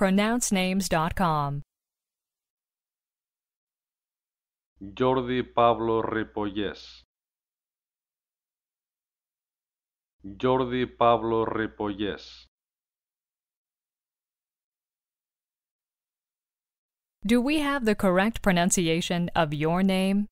pronouncenames.com. Jordi Pablo Ripollés. Jordi Pablo Ripollés. Do we have the correct pronunciation of your name?